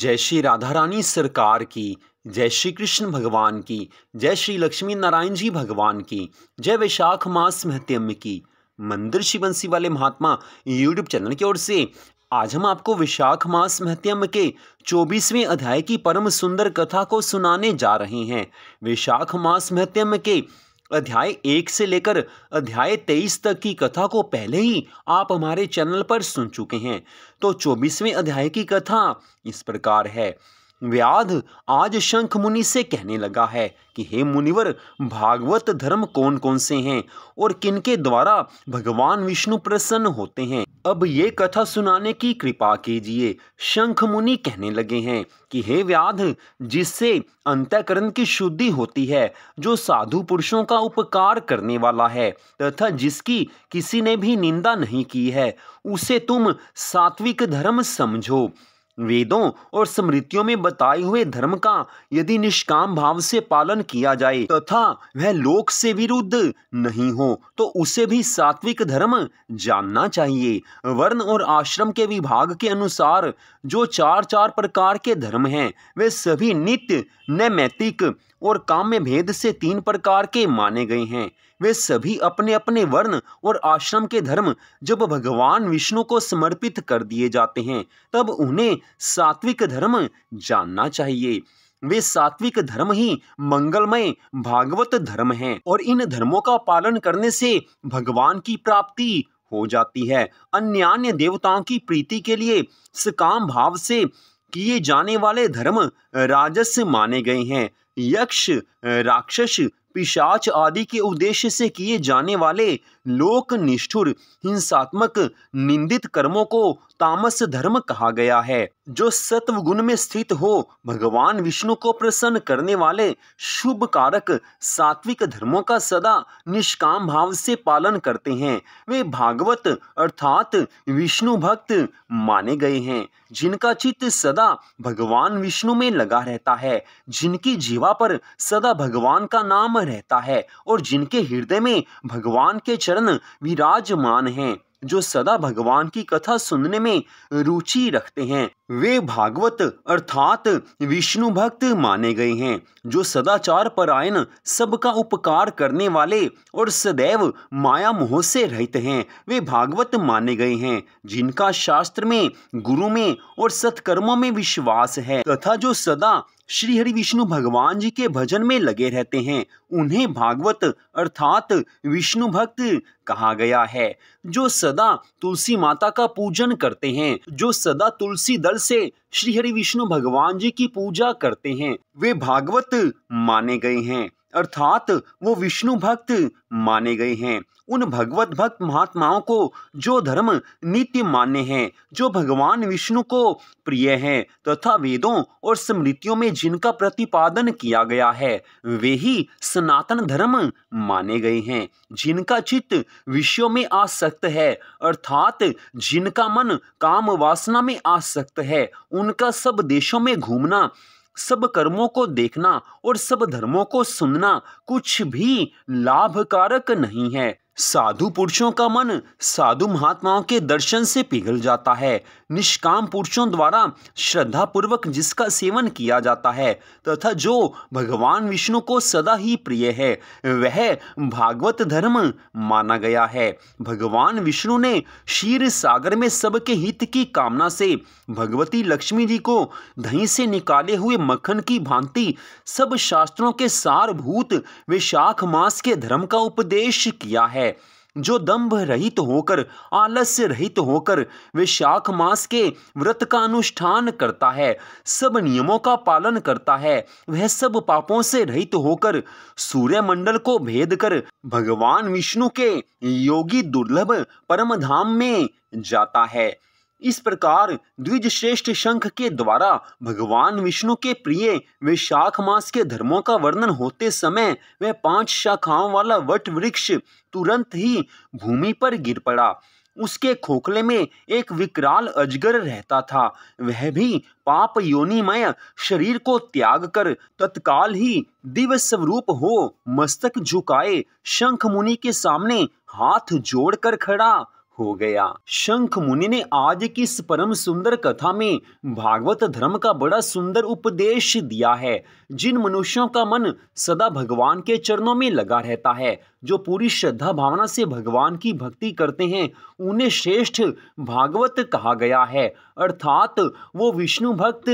जय श्री राधा रानी सरकार की जय श्री कृष्ण भगवान की जय श्री लक्ष्मी नारायण जी भगवान की जय वैशाख मास महत्यम की मंदिर शिवंशी वाले महात्मा यूट्यूब चैनल की ओर से आज हम आपको विशाख मास महत्यम के 24वें अध्याय की परम सुंदर कथा को सुनाने जा रहे हैं विशाख मास महत्यम के अध्याय एक से लेकर अध्याय तेईस तक की कथा को पहले ही आप हमारे चैनल पर सुन चुके हैं तो चौबीसवें अध्याय की कथा इस प्रकार है व्याध आज शंख मुनि से कहने लगा है कि हे मुनिवर भागवत धर्म कौन कौन से हैं और किनके द्वारा भगवान विष्णु प्रसन्न होते हैं अब ये कथा सुनाने की कृपा कीजिए शंख मुनि कहने लगे हैं कि हे व्याध जिससे अंतकरण की शुद्धि होती है जो साधु पुरुषों का उपकार करने वाला है तथा जिसकी किसी ने भी निंदा नहीं की है उसे तुम सात्विक धर्म समझो वेदों और स्मृतियों में बताए हुए धर्म का यदि निष्काम भाव से पालन किया जाए तथा वह लोक से विरुद्ध नहीं हो तो उसे भी सात्विक धर्म जानना चाहिए वर्ण और आश्रम के विभाग के अनुसार जो चार चार प्रकार के धर्म हैं वे सभी नित्य नैमैतिक और काम्य भेद से तीन प्रकार के माने गए हैं वे सभी अपने अपने वर्ण और आश्रम के धर्म जब भगवान विष्णु को समर्पित कर दिए जाते हैं तब उन्हें सात्विक धर्म जानना चाहिए वे सात्विक धर्म ही मंगलमय भागवत धर्म हैं और इन धर्मों का पालन करने से भगवान की प्राप्ति हो जाती है अन्य अन्य देवताओं की प्रीति के लिए सकाम भाव से किए जाने वाले धर्म राजस्व माने गए हैं यक्ष राक्षस पिशाच आदि के उद्देश्य से किए जाने वाले लोक निष्ठुर हिंसात्मक निंदित कर्मों को तामस धर्म कहा गया है जो सत्व गुण में स्थित हो भगवान विष्णु को प्रसन्न करने वाले शुभ कारक सात्विक धर्मों का सदा निष्काम भाव से पालन करते हैं वे भागवत अर्थात विष्णु भक्त माने गए हैं जिनका चित्त सदा भगवान विष्णु में लगा रहता है जिनकी जीवा पर सदा भगवान का नाम रहता है और जिनके हृदय में भगवान के चरण चरण विराजमान हैं जो सदा भगवान की कथा सुनने में रुचि रखते हैं वे भागवत अर्थात विष्णु भक्त माने गए हैं जो सदाचार परायण सबका उपकार करने वाले और सदैव माया मोह से रहित हैं वे भागवत माने गए हैं जिनका शास्त्र में गुरु में और सत्कर्मों में विश्वास है तथा जो सदा श्री हरि विष्णु भगवान जी के भजन में लगे रहते हैं उन्हें भागवत अर्थात विष्णु भक्त कहा गया है जो सदा तुलसी माता का पूजन करते हैं जो सदा तुलसी दल जल से श्री हरि विष्णु भगवान जी की पूजा करते हैं वे भागवत माने गए हैं अर्थात वो विष्णु भक्त माने गए हैं उन भगवत भक्त महात्माओं को जो धर्म नित्य मान्य हैं जो भगवान विष्णु को प्रिय हैं तथा वेदों और स्मृतियों में जिनका प्रतिपादन किया गया है वे ही सनातन धर्म माने गए हैं जिनका चित्त विषयों में आसक्त है अर्थात जिनका मन काम वासना में आसक्त है उनका सब देशों में घूमना सब कर्मों को देखना और सब धर्मों को सुनना कुछ भी लाभकारक नहीं है साधु पुरुषों का मन साधु महात्माओं के दर्शन से पिघल जाता है निष्काम पुरुषों द्वारा श्रद्धा पूर्वक जिसका सेवन किया जाता है तथा जो भगवान विष्णु को सदा ही प्रिय है वह भागवत धर्म माना गया है भगवान विष्णु ने क्षीर सागर में सबके हित की कामना से भगवती लक्ष्मी जी को दही से निकाले हुए मक्खन की भांति सब शास्त्रों के सारभूत विशाख मास के धर्म का उपदेश किया है है जो दंभ रहित तो होकर आलस्य रहित तो होकर विशाख मास के व्रत का अनुष्ठान करता है सब नियमों का पालन करता है वह सब पापों से रहित तो होकर सूर्य मंडल को भेद कर भगवान विष्णु के योगी दुर्लभ परम धाम में जाता है इस प्रकार द्विज श्रेष्ठ शंख के द्वारा भगवान विष्णु के प्रिय वे शाख मास के धर्मों का वर्णन होते समय वह पांच शाखाओं वाला वट वृक्ष तुरंत ही भूमि पर गिर पड़ा उसके खोखले में एक विकराल अजगर रहता था वह भी पाप योनिमय शरीर को त्याग कर तत्काल ही दिव्य स्वरूप हो मस्तक झुकाए शंख मुनि के सामने हाथ जोड़कर खड़ा हो गया शंख मुनि ने आज की इस परम सुंदर कथा में भागवत धर्म का बड़ा सुंदर उपदेश दिया है जिन मनुष्यों का मन सदा भगवान के चरणों में लगा रहता है जो पूरी श्रद्धा भावना से भगवान की भक्ति करते हैं उन्हें श्रेष्ठ भागवत कहा गया है अर्थात वो विष्णु भक्त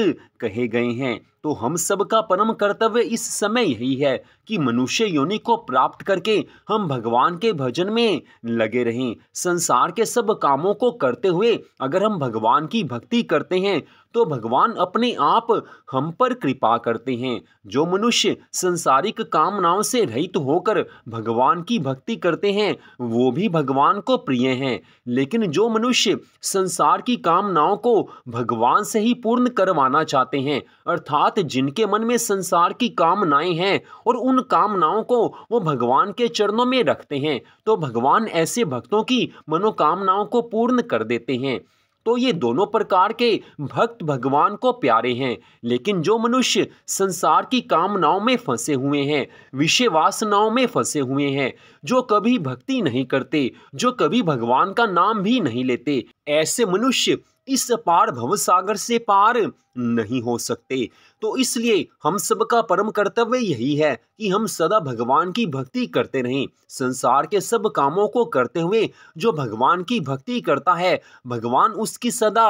कहे गए हैं तो हम सब का परम कर्तव्य इस समय यही है कि मनुष्य योनि को प्राप्त करके हम भगवान के भजन में लगे रहें संसार के सब कामों को करते हुए अगर हम भगवान की भक्ति करते हैं तो भगवान अपने आप हम पर कृपा करते हैं जो मनुष्य संसारिक कामनाओं से रहित होकर भगवान की भक्ति करते हैं वो भी भगवान को प्रिय हैं लेकिन जो मनुष्य संसार की कामनाओं को भगवान से ही पूर्ण करवाना चाहते हैं अर्थात जिनके मन में संसार की कामनाएं हैं और उन कामनाओं को वो भगवान के चरणों में रखते हैं तो भगवान ऐसे भक्तों की मनोकामनाओं को पूर्ण कर देते हैं तो ये दोनों प्रकार के भक्त भगवान को प्यारे हैं लेकिन जो मनुष्य संसार की कामनाओं में फंसे हुए हैं विषय वासनाओं में फंसे हुए हैं जो कभी भक्ति नहीं करते जो कभी भगवान का नाम भी नहीं लेते ऐसे मनुष्य इस पार भवसागर से पार नहीं हो सकते तो इसलिए हम सबका परम कर्तव्य यही है कि हम सदा भगवान की भक्ति करते रहें संसार के सब कामों को करते हुए जो भगवान की भक्ति करता है भगवान उसकी सदा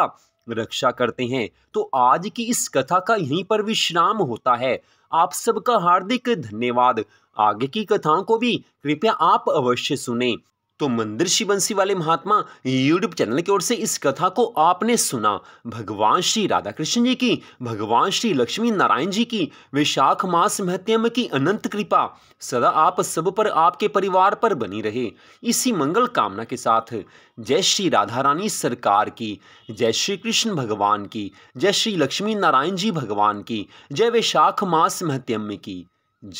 रक्षा करते हैं तो आज की इस कथा का यहीं पर विश्राम होता है आप सबका हार्दिक धन्यवाद आगे की कथाओं को भी कृपया आप अवश्य सुने तो मंदिर श्री बंसी वाले महात्मा यूट्यूब चैनल की ओर से इस कथा को आपने सुना भगवान श्री राधा कृष्ण जी की भगवान श्री लक्ष्मी नारायण जी की विशाख मास महत्यम की अनंत कृपा सदा आप सब पर आपके परिवार पर बनी रहे इसी मंगल कामना के साथ जय श्री राधा रानी सरकार की जय श्री कृष्ण भगवान की जय श्री लक्ष्मी नारायण जी भगवान की जय विशाख मास महत्यम की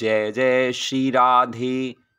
जय जय श्री राधे